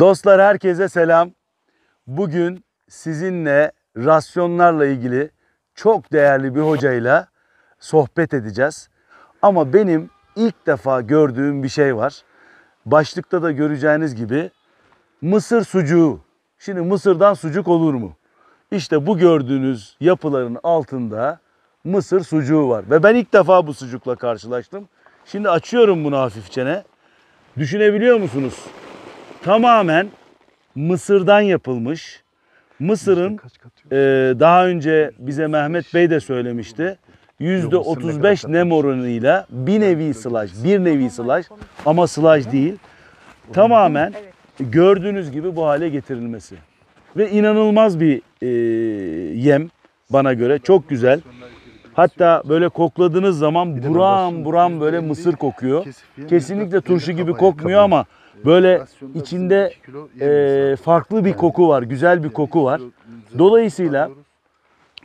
Dostlar herkese selam. Bugün sizinle rasyonlarla ilgili çok değerli bir hocayla sohbet edeceğiz. Ama benim ilk defa gördüğüm bir şey var. Başlıkta da göreceğiniz gibi mısır sucuğu. Şimdi mısırdan sucuk olur mu? İşte bu gördüğünüz yapıların altında mısır sucuğu var. Ve ben ilk defa bu sucukla karşılaştım. Şimdi açıyorum bunu hafifçene. Düşünebiliyor musunuz? tamamen Mısır'dan yapılmış. Mısır'ın e, daha önce bize Mehmet Bey de söylemişti. Yüzde 35 nem oranıyla bir nevi sılaj, bir nevi sılaj ama sılaj değil. Tamamen gördüğünüz gibi bu hale getirilmesi. Ve inanılmaz bir e, yem bana göre. Çok güzel. Hatta böyle kokladığınız zaman buram buram böyle mısır kokuyor. Kesinlikle turşu gibi kokmuyor ama Böyle içinde e, farklı bir koku var, güzel bir koku var. Dolayısıyla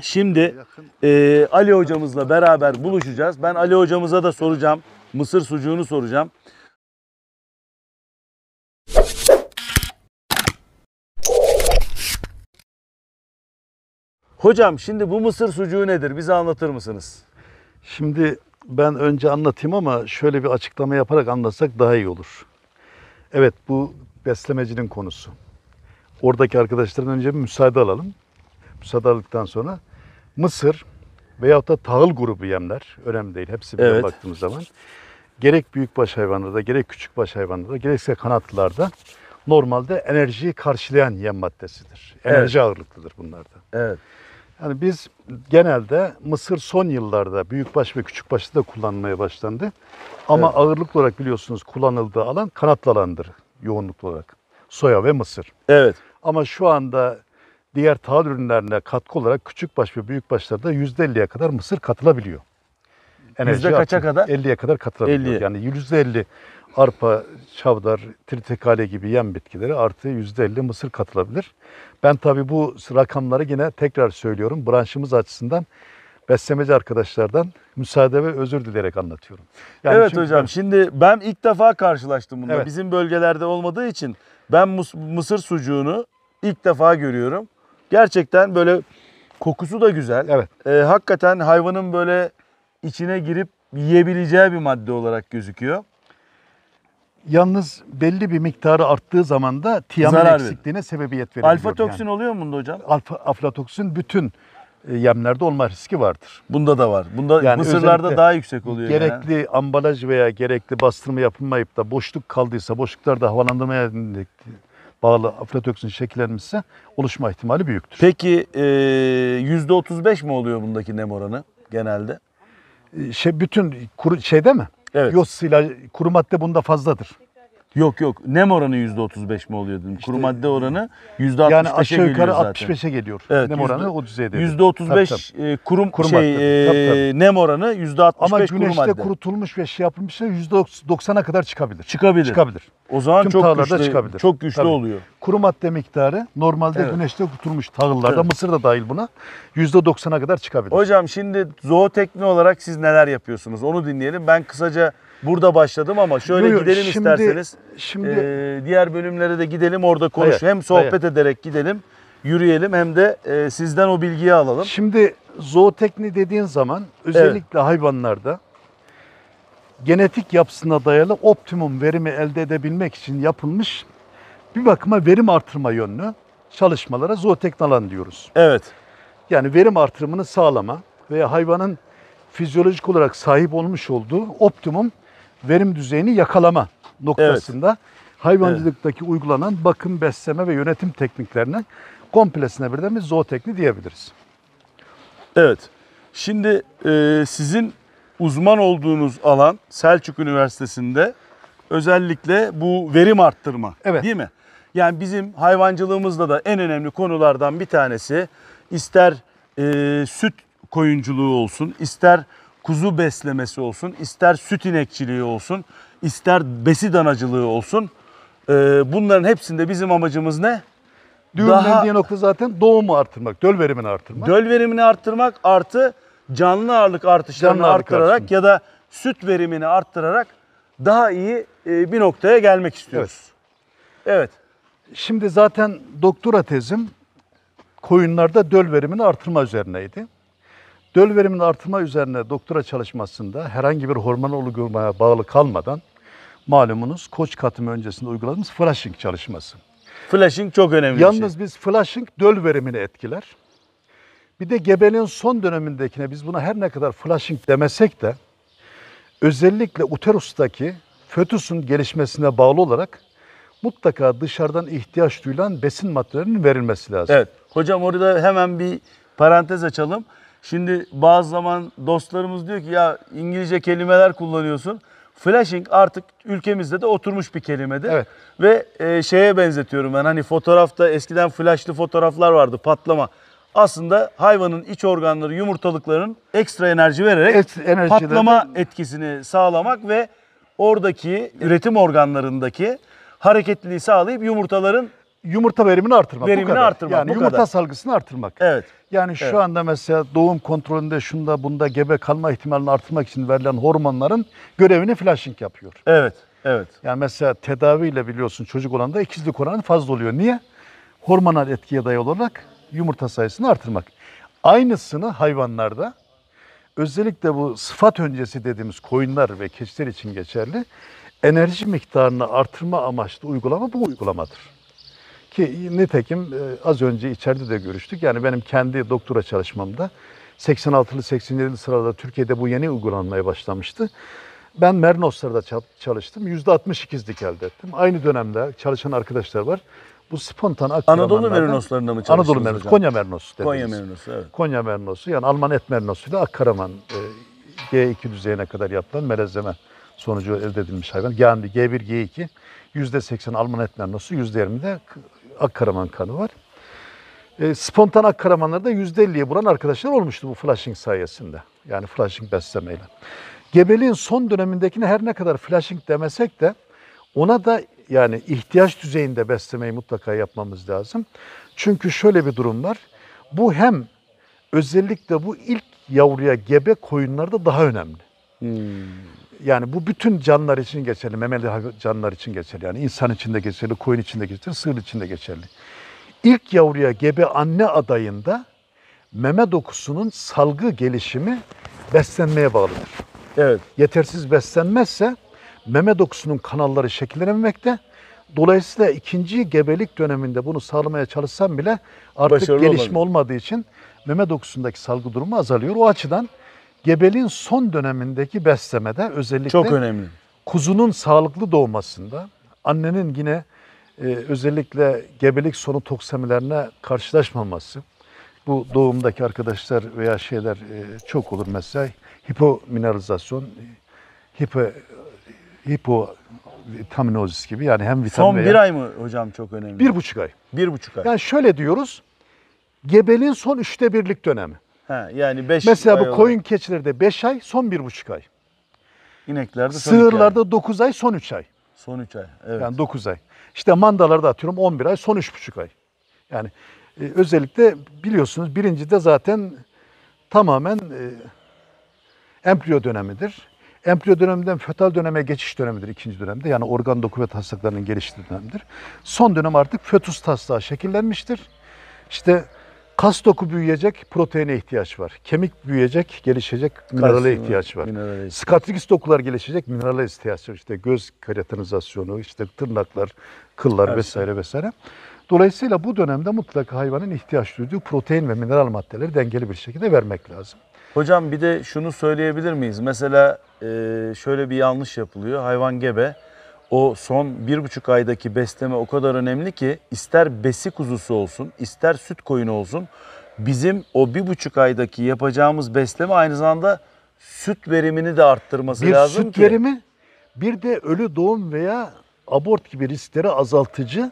şimdi e, Ali hocamızla beraber buluşacağız. Ben Ali hocamıza da soracağım. Mısır sucuğunu soracağım. Hocam şimdi bu mısır sucuğu nedir? Bize anlatır mısınız? Şimdi ben önce anlatayım ama şöyle bir açıklama yaparak anlatsak daha iyi olur. Evet bu beslemecinin konusu. Oradaki arkadaşların önce bir müsaade alalım. Müsaade aldıktan sonra mısır veyahut da tahıl grubu yemler önemli değil. Hepsi bir evet. baktığımız zaman gerek büyük baş hayvanlarda gerek küçük baş hayvanlarda gerekse kanatlılarda normalde enerjiyi karşılayan yem maddesidir. Enerji evet. ağırlıklıdır bunlarda. Evet. Yani biz genelde mısır son yıllarda büyükbaş ve küçükbaşta da kullanmaya başlandı. Ama evet. ağırlıklı olarak biliyorsunuz kullanıldığı alan kanatlı alandır yoğunluklu olarak. Soya ve mısır. Evet. Ama şu anda diğer tahıl ürünlerine katkı olarak küçükbaş ve büyükbaşlarda %50'ye kadar mısır katılabiliyor. Enerji Yüzde kaça kadar? 50'ye kadar katılabiliyor. 50. Yani %50 arpa, çavdar, tritikale gibi yem bitkileri artı yüzde %50 mısır katılabilir. Ben tabii bu rakamları yine tekrar söylüyorum. Branşımız açısından beslemeci arkadaşlardan müsaade ve özür dileyerek anlatıyorum. Yani evet çünkü... hocam şimdi ben ilk defa karşılaştım bununla. Evet. Bizim bölgelerde olmadığı için ben mısır sucuğunu ilk defa görüyorum. Gerçekten böyle kokusu da güzel. Evet. E, hakikaten hayvanın böyle içine girip yiyebileceği bir madde olarak gözüküyor. Yalnız belli bir miktarı arttığı zaman da tiamin Zarar verir. eksikliğine sebebiyet verebiliyor. Alfa toksin yani. oluyor mu bunda hocam? Alfa aflatoksin bütün e, yemlerde olma riski vardır. Bunda da var. Bunda yani mısırlarda daha yüksek oluyor. Gerekli yani. ambalaj veya gerekli bastırma yapılmayıp da boşluk kaldıysa, boşluklarda havalandırmaya bağlı aflatoksin şekillenmişse oluşma ihtimali büyüktür. Peki e, yüzde %35 mi oluyor bundaki nem oranı genelde? E, şey, bütün kuru, şeyde mi? Evet. Yos ile kuru madde bunda fazladır. Yok yok. Nem oranı %35 mi oluyor dedim. İşte, Kuru madde oranı %65'e yani aşağı yukarı 65'e geliyor. Evet, nem oranı 30'a geliyor. %35 tabii, tabii. E, kurum kurum şey madde. E, tabii, tabii. nem oranı %65 Ama güneşte kurutulmuş ve şey yapılmışsa %90'a kadar çıkabilir. Çıkabilir. Çıkabilir. O zaman Tüm çok güçlü, çıkabilir. çok güçlü tabii. oluyor. Kuru madde miktarı normalde evet. güneşte kurutulmuş tahıllarda, evet. mısır da dahil buna %90'a kadar çıkabilir. Hocam şimdi zootekni olarak siz neler yapıyorsunuz onu dinleyelim. Ben kısaca burada başladım ama şöyle Buyur, gidelim şimdi, isterseniz. Şimdi e, diğer bölümlere de gidelim orada konuş. Hayır, hem sohbet hayır. ederek gidelim, yürüyelim hem de e, sizden o bilgiyi alalım. Şimdi zootekni dediğin zaman özellikle evet. hayvanlarda genetik yapısına dayalı optimum verimi elde edebilmek için yapılmış bir bakıma verim artırma yönlü çalışmalara zootekni diyoruz. Evet. Yani verim artırımını sağlama veya hayvanın fizyolojik olarak sahip olmuş olduğu optimum verim düzeyini yakalama noktasında evet. hayvancılıktaki evet. uygulanan bakım, besleme ve yönetim tekniklerine komplesine birden bir zootekni diyebiliriz. Evet. Şimdi e, sizin uzman olduğunuz alan Selçuk Üniversitesi'nde özellikle bu verim arttırma evet. değil mi? Yani bizim hayvancılığımızda da en önemli konulardan bir tanesi ister e, süt koyunculuğu olsun, ister kuzu beslemesi olsun, ister süt inekçiliği olsun, ister besi danacılığı olsun. E, bunların hepsinde bizim amacımız ne? Düğümden Daha... diye nokta zaten doğumu arttırmak, döl verimini arttırmak. Döl verimini arttırmak artı canlı ağırlık artışlarını canlı arttırarak ya da süt verimini arttırarak daha iyi e, bir noktaya gelmek istiyoruz. Evet. evet. Şimdi zaten doktora tezim koyunlarda döl verimini artırma üzerineydi. Döl veriminin artırma üzerine doktora çalışmasında herhangi bir hormon oluşturmaya bağlı kalmadan malumunuz koç katımı öncesinde uyguladığımız flashing çalışması. Flashing çok önemli Yalnız bir şey. biz flashing döl verimini etkiler. Bir de gebeliğin son dönemindekine biz buna her ne kadar flashing demesek de özellikle uterustaki fötüsün gelişmesine bağlı olarak mutlaka dışarıdan ihtiyaç duyulan besin maddelerinin verilmesi lazım. Evet. Hocam orada hemen bir parantez açalım. Şimdi bazı zaman dostlarımız diyor ki ya İngilizce kelimeler kullanıyorsun. Flashing artık ülkemizde de oturmuş bir kelimedir. Evet. Ve e, şeye benzetiyorum ben hani fotoğrafta eskiden flashlı fotoğraflar vardı patlama. Aslında hayvanın iç organları yumurtalıkların ekstra enerji vererek Et, patlama etkisini sağlamak ve oradaki üretim organlarındaki hareketliliği sağlayıp yumurtaların yumurta verimini artırmak. Verimini bu kadar. artırmak. Yani bu yumurta kadar. salgısını artırmak. Evet. Yani şu evet. anda mesela doğum kontrolünde şunda bunda gebe kalma ihtimalini artırmak için verilen hormonların görevini flashing yapıyor. Evet. Evet. Yani mesela tedaviyle biliyorsun çocuk olanda ikizlik oranı fazla oluyor. Niye? Hormonal etkiye dayalı olarak yumurta sayısını artırmak. Aynısını hayvanlarda özellikle bu sıfat öncesi dediğimiz koyunlar ve keçiler için geçerli enerji miktarını artırma amaçlı uygulama bu uygulamadır. Ki nitekim e, az önce içeride de görüştük. Yani benim kendi doktora çalışmamda 86'lı 87'li sıralarda Türkiye'de bu yeni uygulanmaya başlamıştı. Ben Mernoslar'da çalıştım. %62'lik elde ettim. Aynı dönemde çalışan arkadaşlar var. Bu spontan aktif Anadolu Mernoslarında mı çalıştınız Anadolu Mernos, Konya Mernos dediniz. Konya Mernosu, evet. Konya Mernosu yani Alman et Mernosu ile Akkaraman e, G2 düzeyine kadar yapılan melezleme sonucu elde edilmiş hayvan. Yani G1, G2 %80 Alman et Mernosu, %20 de Akkaraman kanı var. E, spontan da %50'ye bulan arkadaşlar olmuştu bu flashing sayesinde. Yani flashing beslemeyle. Gebeliğin son dönemindekine her ne kadar flashing demesek de ona da yani ihtiyaç düzeyinde beslemeyi mutlaka yapmamız lazım. Çünkü şöyle bir durum var. Bu hem özellikle bu ilk yavruya gebe koyunlarda daha önemli. Hmm. Yani bu bütün canlılar için geçerli, memeli canlılar için geçerli. Yani insan için de geçerli, koyun için de geçerli, sığır için de geçerli. İlk yavruya gebe anne adayında meme dokusunun salgı gelişimi beslenmeye bağlıdır. Evet. Yetersiz beslenmezse meme dokusunun kanalları şekillenememekte. Dolayısıyla ikinci gebelik döneminde bunu sağlamaya çalışsam bile artık Başarılı gelişme olmadı. olmadığı için meme dokusundaki salgı durumu azalıyor. O açıdan gebelin son dönemindeki beslemede özellikle çok önemli. Kuzunun sağlıklı doğmasında annenin yine e, özellikle gebelik sonu toksemilerine karşılaşmaması. Bu doğumdaki arkadaşlar veya şeyler e, çok olur mesela hipomineralizasyon, hipo hipo vitaminozis gibi yani hem vitamin Son veya... bir ay mı hocam çok önemli? Bir buçuk ay. Bir buçuk ay. Yani şöyle diyoruz, gebelin son üçte birlik dönemi. Ha, yani 5 Mesela bu koyun olarak. keçilerde 5 ay, son 1,5 ay. İneklerde son Sığırlarda 9 ay, son 3 ay. Son 3 ay. Evet. Yani 9 ay. İşte mandalarda atıyorum 11 ay, son 3,5 ay. Yani e, özellikle biliyorsunuz birinci de zaten tamamen e, embriyo dönemidir. Embriyo döneminden fötal döneme geçiş dönemidir ikinci dönemde. Yani organ doku ve taslaklarının geliştiği dönemdir. Son dönem artık fötus taslağı şekillenmiştir. İşte Kas doku büyüyecek, proteine ihtiyaç var. Kemik büyüyecek, gelişecek, minerale ihtiyaç var. Skatrigis dokular gelişecek, minerale ihtiyaç var. İşte göz keratinizasyonu, işte tırnaklar, kıllar evet. Şey. vesaire vesaire. Dolayısıyla bu dönemde mutlaka hayvanın ihtiyaç duyduğu protein ve mineral maddeleri dengeli bir şekilde vermek lazım. Hocam bir de şunu söyleyebilir miyiz? Mesela şöyle bir yanlış yapılıyor. Hayvan gebe o son bir buçuk aydaki besleme o kadar önemli ki ister besi kuzusu olsun ister süt koyunu olsun bizim o bir buçuk aydaki yapacağımız besleme aynı zamanda süt verimini de arttırması bir lazım süt verimi bir de ölü doğum veya abort gibi riskleri azaltıcı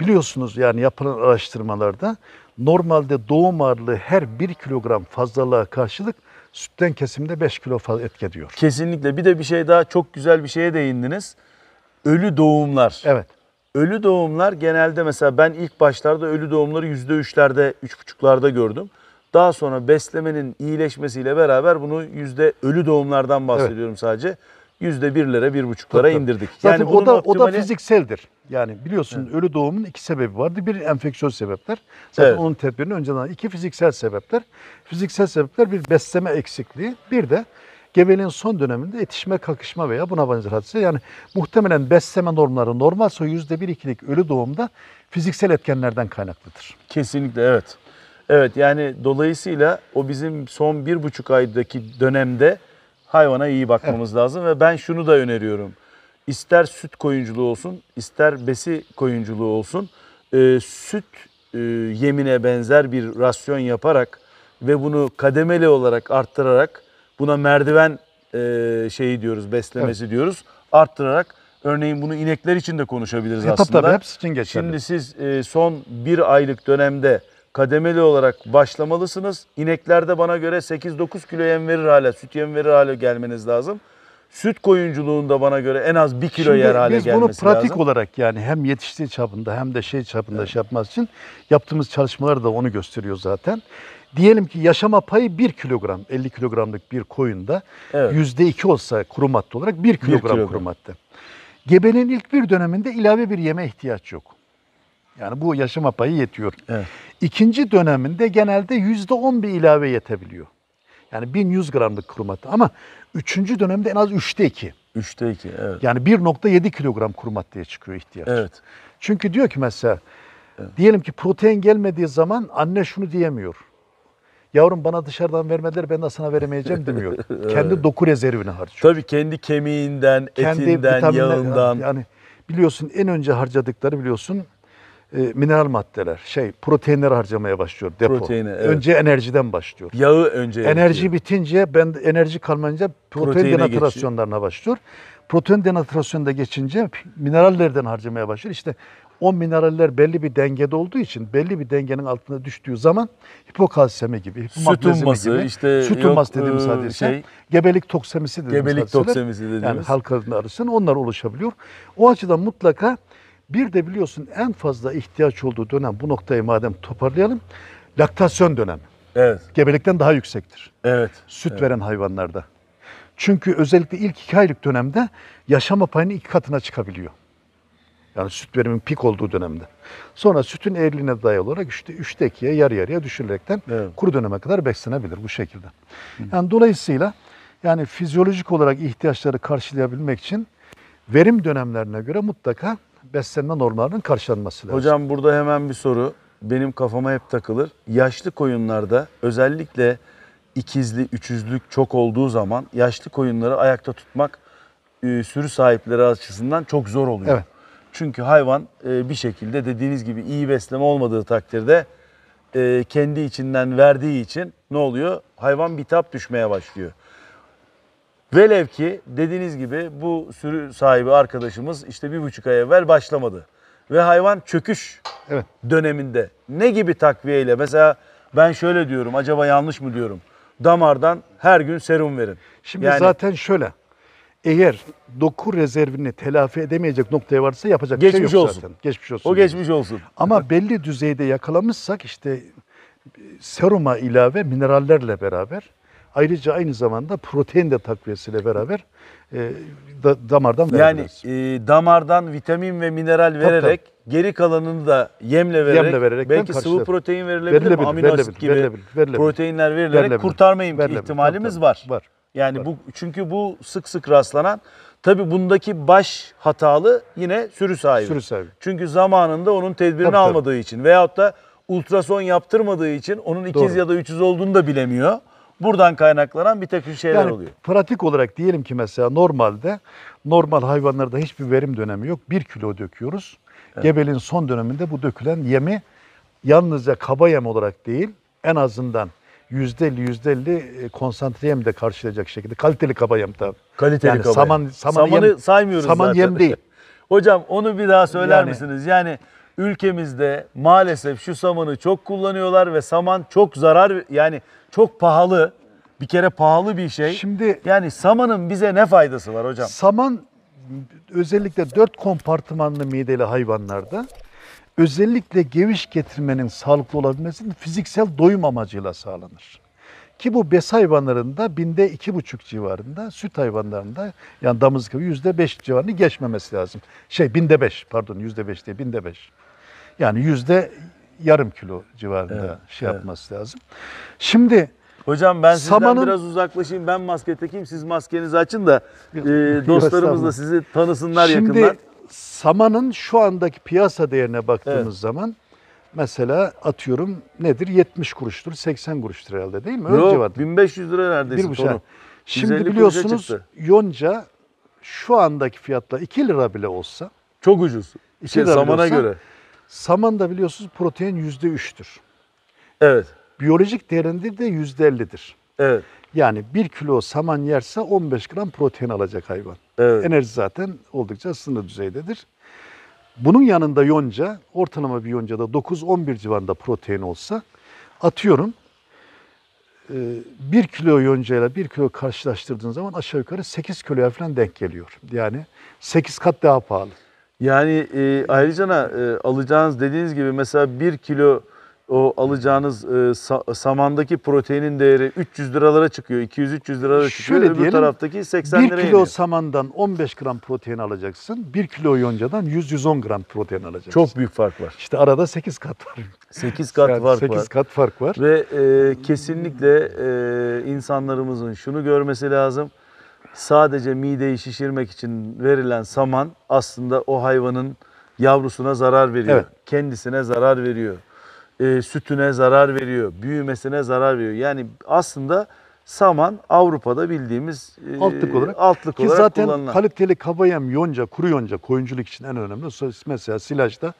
biliyorsunuz yani yapılan araştırmalarda normalde doğum ağırlığı her bir kilogram fazlalığa karşılık sütten kesimde 5 kilo fazla etki ediyor. Kesinlikle bir de bir şey daha çok güzel bir şeye değindiniz. Ölü doğumlar. Evet. Ölü doğumlar genelde mesela ben ilk başlarda ölü doğumları yüzde üçlerde, üç buçuklarda gördüm. Daha sonra beslemenin iyileşmesiyle beraber bunu yüzde ölü doğumlardan bahsediyorum evet. sadece. Yüzde birlere, bir buçuklara indirdik. Zaten yani o da, optimali... o da fizikseldir. Yani biliyorsun evet. ölü doğumun iki sebebi vardı. Bir enfeksiyon sebepler. Zaten evet. onun tedbirini önceden. iki fiziksel sebepler. Fiziksel sebepler bir besleme eksikliği. Bir de gebeliğin son döneminde yetişme, kalkışma veya buna benzer hadise. Yani muhtemelen besleme normları normalse yüzde bir ikilik ölü doğumda fiziksel etkenlerden kaynaklıdır. Kesinlikle evet. Evet yani dolayısıyla o bizim son bir buçuk aydaki dönemde hayvana iyi bakmamız evet. lazım ve ben şunu da öneriyorum. İster süt koyunculuğu olsun, ister besi koyunculuğu olsun, e, süt e, yemine benzer bir rasyon yaparak ve bunu kademeli olarak arttırarak Buna merdiven e, şeyi diyoruz, beslemesi diyoruz. Arttırarak örneğin bunu inekler için de konuşabiliriz Ya aslında. tabii, hepsi için geçerli. Şimdi siz e, son bir aylık dönemde kademeli olarak başlamalısınız. İneklerde bana göre 8-9 kilo yem verir hale, süt yem verir hale gelmeniz lazım. Süt koyunculuğunda bana göre en az 1 kilo yer hale gelmesi lazım biz bunu pratik lazım. olarak yani hem yetiştiği çapında hem de şey çapında şey yapması için yaptığımız çalışmalar da onu gösteriyor zaten. Diyelim ki yaşama payı 1 kilogram, 50 kilogramlık bir koyunda evet. %2 olsa kuru madde olarak 1 kilogram, kilogram kuru madde. Gebenin ilk bir döneminde ilave bir yeme ihtiyaç yok. Yani bu yaşama payı yetiyor. Evet. İkinci döneminde genelde yüzde %10 bir ilave yetebiliyor. Yani 1100 gramlık kuru madde ama üçüncü dönemde en az 3'te 2. 3'te 2 evet. Yani 1.7 kilogram kuru maddeye çıkıyor ihtiyaç. Evet. Çünkü diyor ki mesela evet. diyelim ki protein gelmediği zaman anne şunu diyemiyor. Yavrum bana dışarıdan vermediler ben de sana veremeyeceğim demiyor. kendi doku rezervini harcıyor. Tabii kendi kemiğinden, kendi etinden, yağından. Yani biliyorsun en önce harcadıkları biliyorsun e, mineral maddeler, şey proteinler harcamaya başlıyor depo. Proteine, evet. Önce enerjiden başlıyor. Yağı önce. Enerji yapıyor. bitince ben enerji kalmayınca protein Proteine denatürasyonlarına başlıyor. Protein denatürasyonunda geçince minerallerden harcamaya başlıyor. İşte o mineraller belli bir dengede olduğu için belli bir dengenin altına düştüğü zaman hipokalsemi gibi, hipomagnezmi gibi, işte süt umbası dediğimiz hadise, e, şey, şey, gebelik toksemisi dediğimiz gebelik toksemisi dediğimiz. yani halk arasında onlar oluşabiliyor. O açıdan mutlaka bir de biliyorsun en fazla ihtiyaç olduğu dönem bu noktayı madem toparlayalım. Laktasyon dönemi. Evet. Gebelikten daha yüksektir. Evet. Süt evet. veren hayvanlarda. Çünkü özellikle ilk iki aylık dönemde yaşama payının iki katına çıkabiliyor. Yani süt veriminin pik olduğu dönemde. Sonra sütün eğriliğine dayalı olarak işte üçte ikiye yarı yarıya düşürülerekten evet. kuru döneme kadar beslenebilir bu şekilde. Hı. Yani dolayısıyla yani fizyolojik olarak ihtiyaçları karşılayabilmek için verim dönemlerine göre mutlaka beslenme normlarının karşılanması lazım. Hocam burada hemen bir soru benim kafama hep takılır. Yaşlı koyunlarda özellikle ikizli, üçüzlük çok olduğu zaman yaşlı koyunları ayakta tutmak e, sürü sahipleri açısından çok zor oluyor. Evet. Çünkü hayvan e, bir şekilde dediğiniz gibi iyi besleme olmadığı takdirde e, kendi içinden verdiği için ne oluyor? Hayvan bitap düşmeye başlıyor. Velev ki dediğiniz gibi bu sürü sahibi arkadaşımız işte bir buçuk ay evvel başlamadı. Ve hayvan çöküş evet. döneminde ne gibi takviyeyle mesela ben şöyle diyorum acaba yanlış mı diyorum damardan her gün serum verin. Şimdi yani, zaten şöyle eğer doku rezervini telafi edemeyecek noktaya varsa yapacak geçmiş bir şey yok olsun. zaten. Geçmiş olsun. O yani. geçmiş olsun. Ama belli düzeyde yakalamışsak işte e, seruma ilave minerallerle beraber ayrıca aynı zamanda protein de takviyesiyle beraber e, da, damardan verebiliriz. Yani e, damardan vitamin ve mineral vererek tabii, tabii. geri kalanını da yemle vererek, yemle vererek belki sıvı protein verilebilir, verilebilir mi? Amino verilebilir, asit gibi verilebilir, verilebilir, proteinler verilerek verilebilir, kurtarma verilebilir, ihtimalimiz tabii, var. Var. Yani evet. bu çünkü bu sık sık rastlanan tabii bundaki baş hatalı yine sürü sahibi. Sürü sahibi. Çünkü zamanında onun tedbirini tabii, almadığı tabii. için veyahut da ultrason yaptırmadığı için onun ikiz Doğru. ya da üçüz olduğunu da bilemiyor. Buradan kaynaklanan bir takım şeyler yani, oluyor. Pratik olarak diyelim ki mesela normalde normal hayvanlarda hiçbir verim dönemi yok. Bir kilo döküyoruz. Evet. Gebelin son döneminde bu dökülen yemi yalnızca kaba yem olarak değil en azından %50 %50 konsantre yem de karşılayacak şekilde kaliteli kaba yem tabii. Kaliteli yani kaba saman, saman Samanı yem, saymıyoruz saman zaten. yem değil. Hocam onu bir daha söyler yani, misiniz? Yani ülkemizde maalesef şu samanı çok kullanıyorlar ve saman çok zarar yani çok pahalı. Bir kere pahalı bir şey. Şimdi yani samanın bize ne faydası var hocam? Saman özellikle dört kompartımanlı mideli hayvanlarda özellikle geviş getirmenin sağlıklı olabilmesinin fiziksel doyum amacıyla sağlanır. Ki bu bes hayvanlarında binde iki buçuk civarında, süt hayvanlarında yani damızlık yüzde beş civarını geçmemesi lazım. Şey binde beş pardon yüzde beş değil binde beş. Yani yüzde yarım kilo civarında evet, şey evet. yapması lazım. Şimdi Hocam ben sizden Samanın... biraz uzaklaşayım. Ben maske takayım. Siz maskenizi açın da e, dostlarımız da sizi tanısınlar Şimdi, yakından samanın şu andaki piyasa değerine baktığımız evet. zaman mesela atıyorum nedir? 70 kuruştur, 80 kuruştur herhalde değil mi? Öyle Yok, civarında. 1500 lira neredeyse tonu. Şimdi biliyorsunuz yonca şu andaki fiyatla 2 lira bile olsa. Çok ucuz. Şey, samana olsa, göre. Saman da biliyorsunuz protein %3'tür. Evet. Biyolojik değerinde de %50'dir. Evet. Yani 1 kilo saman yerse 15 gram protein alacak hayvan. Evet. Enerji zaten oldukça sınır düzeydedir. Bunun yanında yonca, ortalama bir yoncada 9-11 civarında protein olsa atıyorum 1 e, kilo yonca ile 1 kilo karşılaştırdığın zaman aşağı yukarı 8 kiloya falan denk geliyor. Yani 8 kat daha pahalı. Yani e, ayrıca e, alacağınız dediğiniz gibi mesela 1 kilo o alacağınız e, sa, samandaki proteinin değeri 300 liralara çıkıyor. 200-300 liralara çıkıyor. Şöyle Öbür diyelim, taraftaki 80 1 kilo iniyor. samandan 15 gram protein alacaksın. 1 kilo yoncadan 100-110 gram protein alacaksın. Çok büyük fark var. İşte arada 8 kat var. 8 kat yani fark 8 var. 8 kat fark var. Ve e, kesinlikle e, insanlarımızın şunu görmesi lazım. Sadece mideyi şişirmek için verilen saman aslında o hayvanın yavrusuna zarar veriyor. Evet. Kendisine zarar veriyor e, sütüne zarar veriyor, büyümesine zarar veriyor. Yani aslında saman Avrupa'da bildiğimiz e, altlık olarak, altlık ki olarak zaten kullanılan. kaliteli kaba yem yonca, kuru yonca koyunculuk için en önemli. Mesela silajda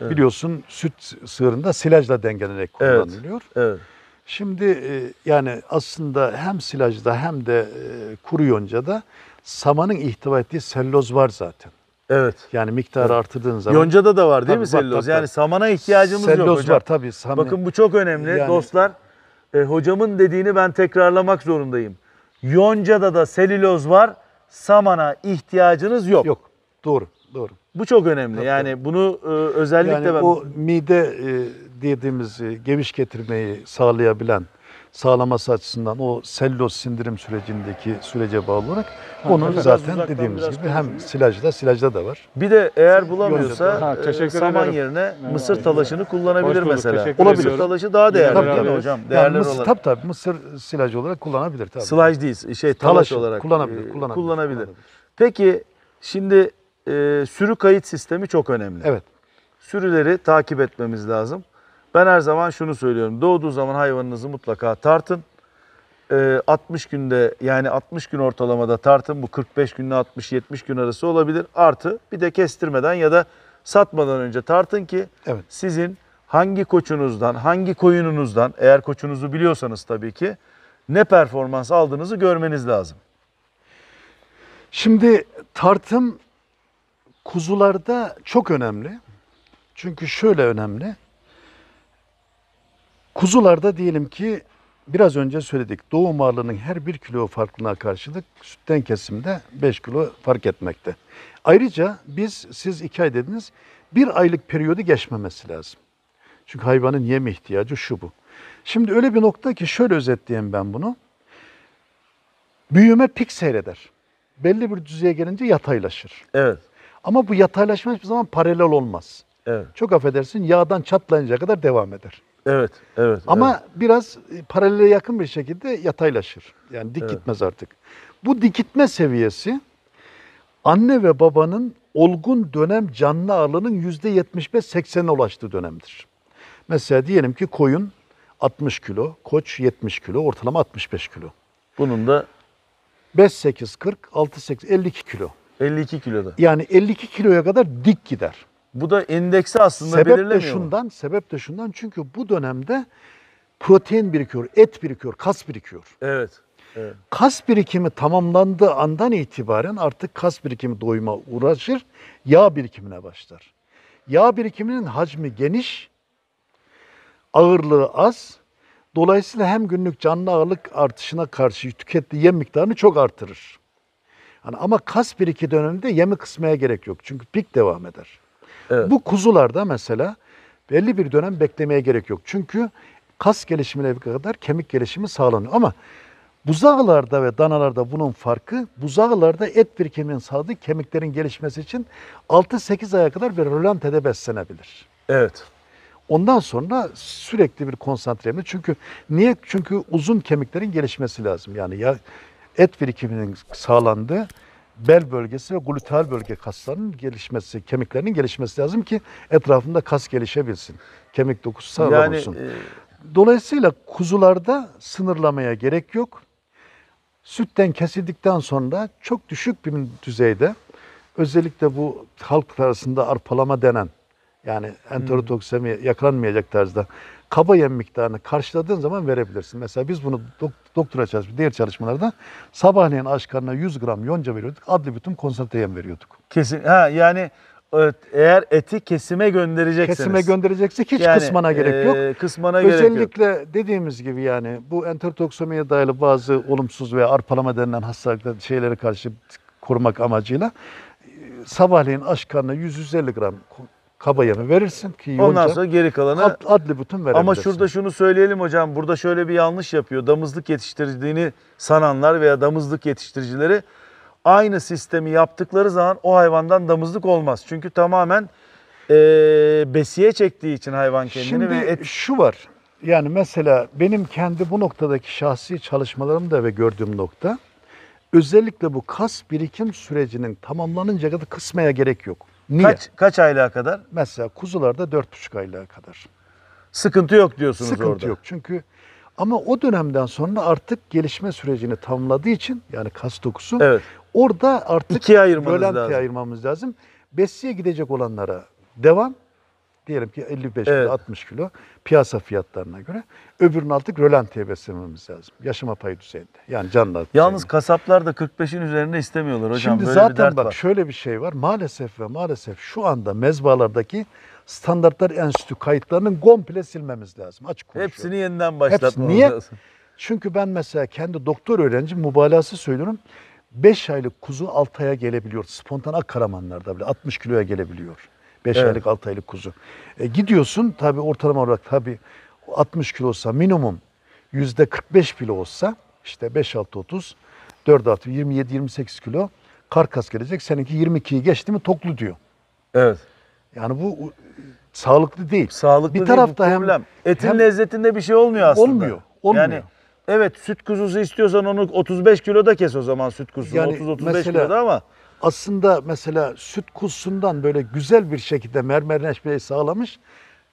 evet. biliyorsun süt sığırında silajla dengelenerek kullanılıyor. Evet. evet. Şimdi e, yani aslında hem silajda hem de e, kuru da samanın ihtiva ettiği selloz var zaten. Evet. Yani miktarı evet. zaman. Yonca'da da var değil tabii, mi selüloz? Bak, bak, yani samana ihtiyacımız yok hocam. var tabii. Sam... Bakın bu çok önemli yani... dostlar. E, hocamın dediğini ben tekrarlamak zorundayım. Yonca'da da selüloz var. Samana ihtiyacınız yok. Yok. Doğru. Doğru. Bu çok önemli. Tabii, yani tabii. bunu e, özellikle yani ben... bu mide e, dediğimiz e, geviş getirmeyi sağlayabilen sağlaması açısından o selloz sindirim sürecindeki sürece bağlı olarak ha, onu evet. zaten dediğimiz gibi konuşayım. hem silajda silajda da var. Bir de eğer bulamıyorsa ha, e, saman ederim. yerine Merhaba. mısır talaşını kullanabilir bulduk, mesela. Olabilir. Mısır talaşı daha değerli tabii, tabii. hocam. Değerli yani mısır, olarak. Tabii tabii mısır silajı olarak kullanabilir tabii. Silaj değil şey talaş, olarak kullanabilir, e, kullanabilir, kullanabilir. kullanabilir. Peki şimdi e, sürü kayıt sistemi çok önemli. Evet. Sürüleri takip etmemiz lazım. Ben her zaman şunu söylüyorum. Doğduğu zaman hayvanınızı mutlaka tartın. 60 ee, günde yani 60 gün ortalamada tartın. Bu 45 günle 60-70 gün arası olabilir. Artı bir de kestirmeden ya da satmadan önce tartın ki evet. sizin hangi koçunuzdan, hangi koyununuzdan eğer koçunuzu biliyorsanız tabii ki ne performans aldığınızı görmeniz lazım. Şimdi tartım kuzularda çok önemli. Çünkü şöyle önemli. Kuzularda diyelim ki biraz önce söyledik doğum ağırlığının her bir kilo farkına karşılık sütten kesimde 5 kilo fark etmekte. Ayrıca biz siz 2 ay dediniz bir aylık periyodu geçmemesi lazım. Çünkü hayvanın yem ihtiyacı şu bu. Şimdi öyle bir nokta ki şöyle özetleyeyim ben bunu. Büyüme pik seyreder. Belli bir düzeye gelince yataylaşır. Evet. Ama bu yataylaşma hiçbir zaman paralel olmaz. Evet. Çok affedersin yağdan çatlayınca kadar devam eder. Evet, evet. Ama evet. biraz e, paralele yakın bir şekilde yataylaşır. Yani dik evet. gitmez artık. Bu dikitme seviyesi anne ve babanın olgun dönem canlı ağırlığının yüzde %75-80'e ulaştığı dönemdir. Mesela diyelim ki koyun 60 kilo, koç 70 kilo, ortalama 65 kilo. Bunun da 5 8 40 6 8 52 kilo. 52 kiloda. Yani 52 kiloya kadar dik gider. Bu da endeksi aslında sebep belirlemiyor. De şundan, sebep de şundan çünkü bu dönemde protein birikiyor, et birikiyor, kas birikiyor. Evet. Evet. Kas birikimi tamamlandığı andan itibaren artık kas birikimi doyuma uğraşır, yağ birikimine başlar. Yağ birikiminin hacmi geniş, ağırlığı az. Dolayısıyla hem günlük canlı ağırlık artışına karşı tükettiği yem miktarını çok artırır. Yani ama kas biriki döneminde yemi kısmaya gerek yok. Çünkü pik devam eder. Evet. Bu kuzularda mesela belli bir dönem beklemeye gerek yok. Çünkü kas gelişimine kadar kemik gelişimi sağlanıyor. Ama buzağılarda ve danalarda bunun farkı buzağılarda et birikiminin sağladığı kemiklerin gelişmesi için 6-8 aya kadar bir rölantede beslenebilir. Evet. Ondan sonra sürekli bir konsantremiz. Çünkü niye? Çünkü uzun kemiklerin gelişmesi lazım. Yani ya et birikiminin sağlandığı bel bölgesi ve gluteal bölge kaslarının gelişmesi, kemiklerinin gelişmesi lazım ki etrafında kas gelişebilsin. Kemik dokusu sağlam yani, olsun. E... Dolayısıyla kuzularda sınırlamaya gerek yok. Sütten kesildikten sonra çok düşük bir düzeyde özellikle bu halk arasında arpalama denen yani enterotoksemi hmm. yakalanmayacak tarzda kaba yem miktarını karşıladığın zaman verebilirsin. Mesela biz bunu doktora çalışması, diğer çalışmalarda sabahleyin aşkarına 100 gram yonca veriyorduk. Adli bütün konsantre yem veriyorduk. Kesin. Ha yani Evet, eğer eti kesime göndereceksiniz Kesime göndereceksek hiç yani, kısmana gerek e, yok. E, kısmana Özellikle gerek yok. dediğimiz gibi yani bu enterotoksomiye dayalı bazı olumsuz veya arpalama denilen hastalıklar şeylere karşı korumak amacıyla e, sabahleyin aç karnına 150 gram kabayana verirsin ki yonca, Ondan sonra geri kalanı ad, adli bütün verebilirsin. Ama şurada şunu söyleyelim hocam. Burada şöyle bir yanlış yapıyor. Damızlık yetiştirdiğini sananlar veya damızlık yetiştiricileri aynı sistemi yaptıkları zaman o hayvandan damızlık olmaz. Çünkü tamamen e, besiye çektiği için hayvan kendini Şimdi et... şu var. Yani mesela benim kendi bu noktadaki şahsi çalışmalarımda ve gördüğüm nokta özellikle bu kas birikim sürecinin tamamlanınca kadar kısmaya gerek yok. Niye? Kaç, kaç aylığa kadar? Mesela kuzularda 4,5 aylığa kadar. Sıkıntı yok diyorsunuz Sıkıntı orada. Sıkıntı yok çünkü ama o dönemden sonra artık gelişme sürecini tamladığı için yani kas dokusu evet. orada artık ikiye ayırmamız lazım. ayırmamız lazım. Besiye gidecek olanlara devam, diyelim ki 55 evet. kilo, 60 kilo piyasa fiyatlarına göre. Öbürünü artık rölantiye beslememiz lazım. Yaşama payı düzeyinde. Yani canlı Yalnız kasaplar da 45'in üzerinde istemiyorlar hocam. Şimdi Böyle zaten bir dert bak var. şöyle bir şey var. Maalesef ve maalesef şu anda mezbalardaki Standartlar Enstitü kayıtlarının komple silmemiz lazım. Açık konuşuyorum. Hepsini yeniden başlatmamız Hepsi, niye? lazım. Çünkü ben mesela kendi doktor öğrencim mübalağası söylüyorum. 5 aylık kuzu 6 aya gelebiliyor. Spontan ak karamanlarda bile 60 kiloya gelebiliyor. 5 evet. aylık 6 aylık kuzu. E, gidiyorsun tabi ortalama olarak tabi 60 kilo olsa minimum %45 bile olsa işte 5-6-30 4 6 27-28 kilo karkas gelecek. Seninki 22'yi geçti mi toklu diyor. Evet. Yani bu sağlıklı değil. Sağlıklı bir tarafta değil, problem. Hem, Etin hem, lezzetinde bir şey olmuyor aslında. Olmuyor. Olmuyor. Yani evet süt kuzusu istiyorsan onu 35 kilo da kes o zaman süt kuzusu. Yani 30-35 mesela, kiloda ama aslında mesela süt kuzusundan böyle güzel bir şekilde mermerleşmeyi sağlamış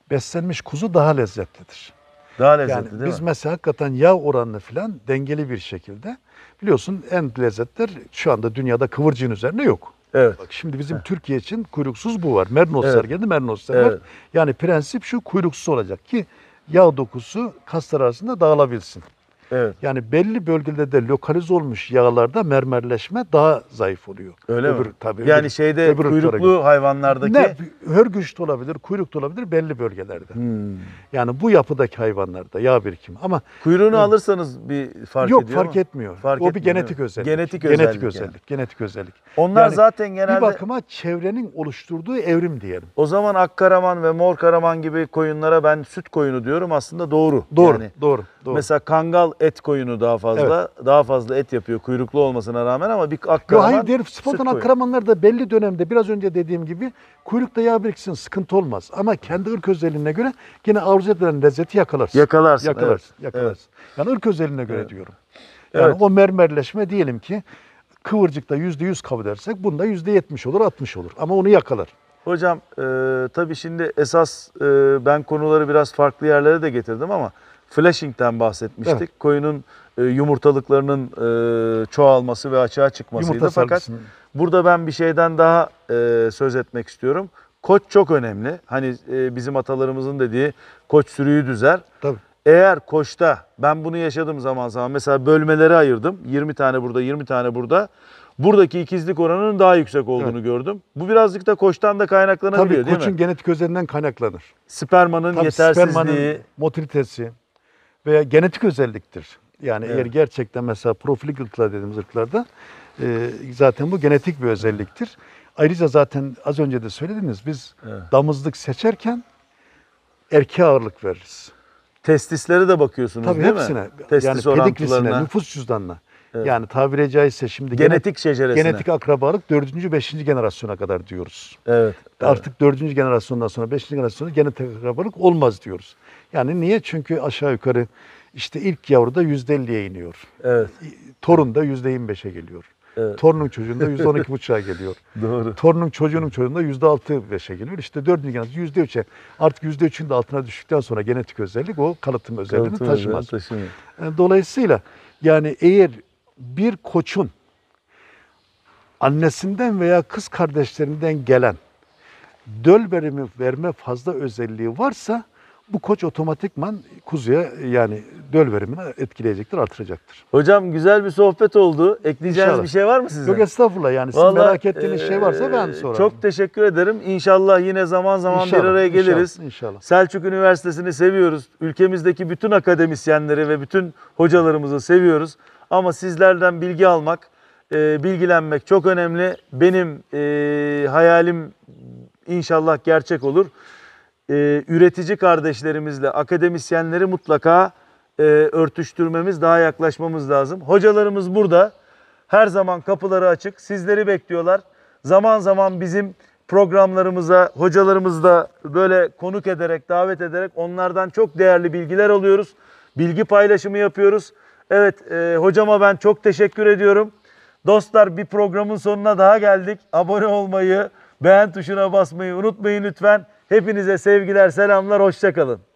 beslenmiş kuzu daha lezzetlidir. Daha lezzetli yani değil biz mi? Biz mesela hakikaten yağ oranını falan dengeli bir şekilde biliyorsun en lezzetler şu anda dünyada kıvırcığın üzerine yok. Evet. Bak şimdi bizim Heh. Türkiye için kuyruksuz bu var. merinos evet. merinos sergendi. evet. Yani prensip şu kuyruksuz olacak ki yağ dokusu kaslar arasında dağılabilsin. Evet. Yani belli bölgelerde de lokalize olmuş yağlarda mermerleşme daha zayıf oluyor. Öyle öbür, mi? Tabii, yani öbür, şeyde öbür kuyruklu göre. hayvanlardaki... Ne, hörgüçte olabilir, kuyruklu olabilir belli bölgelerde. Hmm. Yani bu yapıdaki hayvanlarda yağ birikimi. Ama Kuyruğunu yani, alırsanız bir fark yok, ediyor Yok fark mu? etmiyor. Fark o bir genetik özellik. Genetik, genetik özellik. Genetik özellik. Yani. Genetik özellik. Onlar yani zaten genelde... Bir bakıma çevrenin oluşturduğu evrim diyelim. O zaman Akkaraman ve Mor Karaman gibi koyunlara ben süt koyunu diyorum aslında doğru. Doğru, yani, doğru, doğru. Mesela Kangal et koyunu daha fazla. Daha fazla et yapıyor kuyruklu olmasına rağmen ama bir Yo, akraman hayır derim spontan koyun. akramanlar da belli dönemde biraz önce dediğim gibi kuyrukta yağ biriksin sıkıntı olmaz. Ama kendi ırk özelliğine göre yine arzu edilen lezzeti yakalarsın. Yakalarsın, Yakalarsın. yakalarsın. Yani ırk özelliğine göre Evet. diyorum. Yani Evet. o mermerleşme diyelim ki kıvırcıkta yüzde yüz kabul dersek bunda yüzde yetmiş olur altmış olur. Ama onu yakalar. Hocam e, tabii şimdi esas e, ben konuları biraz farklı yerlere de getirdim ama Flashing'den bahsetmiştik. Evet. Koyunun e, yumurtalıklarının e, çoğalması ve açığa çıkmasıydı. Yumurta Fakat burada ben bir şeyden daha e, söz etmek istiyorum. Koç çok önemli. Hani e, bizim atalarımızın dediği koç sürüyü düzer. Tabii. Eğer koçta ben bunu yaşadım zaman zaman mesela bölmeleri ayırdım. 20 tane burada 20 tane burada. Buradaki ikizlik oranının daha yüksek olduğunu evet. gördüm. Bu birazcık da koçtan da kaynaklanabiliyor Tabii, değil mi? Tabii koçun genetik özelinden kaynaklanır. Spermanın Tabii, yetersizliği. Spermanın motilitesi veya genetik özelliktir. Yani evet. eğer gerçekten mesela profilik ırklar dediğimiz ırklarda e, zaten bu genetik bir özelliktir. Ayrıca zaten az önce de söylediniz biz evet. damızlık seçerken erkeğe ağırlık veririz. Testislere de bakıyorsunuz Tabii değil hepsine. mi? Tabii hepsine. Yani pediklisine, nüfus cüzdanına. Evet. Yani tabiri caizse şimdi genetik şeceresine. Genetik akrabalık 4. 5. generasyona kadar diyoruz. Evet. Artık evet. 4. generasyondan sonra 5. generasyonda genetik akrabalık olmaz diyoruz. Yani niye? Çünkü aşağı yukarı işte ilk yavru da %50'ye iniyor. Evet. Torun da %25'e geliyor. Evet. Torunun çocuğunda yüzde on iki geliyor. Doğru. Torunun çocuğunun çocuğunda yüzde altı beşe geliyor. İşte dördüncü genetik yüzde üçe. Artık yüzde üçün de altına düştükten sonra genetik özellik o kalıtım özelliğini kalıtım taşımaz. taşımaz. E, dolayısıyla yani eğer bir koçun annesinden veya kız kardeşlerinden gelen döl verimi verme fazla özelliği varsa bu koç otomatikman kuzuya yani döl verimini etkileyecektir, artıracaktır. Hocam güzel bir sohbet oldu. Ekleyeceğiniz İnşallah. bir şey var mı sizin? Yok estağfurlah yani Vallahi, sizin merak ettiğiniz e, şey varsa ben sorarım. Çok teşekkür ederim. İnşallah yine zaman zaman inşallah, bir araya geliriz. İnşallah. Selçuk Üniversitesi'ni seviyoruz. Ülkemizdeki bütün akademisyenleri ve bütün hocalarımızı seviyoruz. Ama sizlerden bilgi almak, e, bilgilenmek çok önemli. Benim e, hayalim inşallah gerçek olur. E, üretici kardeşlerimizle akademisyenleri mutlaka e, örtüştürmemiz, daha yaklaşmamız lazım. Hocalarımız burada. Her zaman kapıları açık. Sizleri bekliyorlar. Zaman zaman bizim programlarımıza hocalarımız da böyle konuk ederek, davet ederek onlardan çok değerli bilgiler alıyoruz. Bilgi paylaşımı yapıyoruz. Evet e, hocama ben çok teşekkür ediyorum. Dostlar bir programın sonuna daha geldik. Abone olmayı, beğen tuşuna basmayı unutmayın lütfen. Hepinize sevgiler, selamlar, hoşçakalın.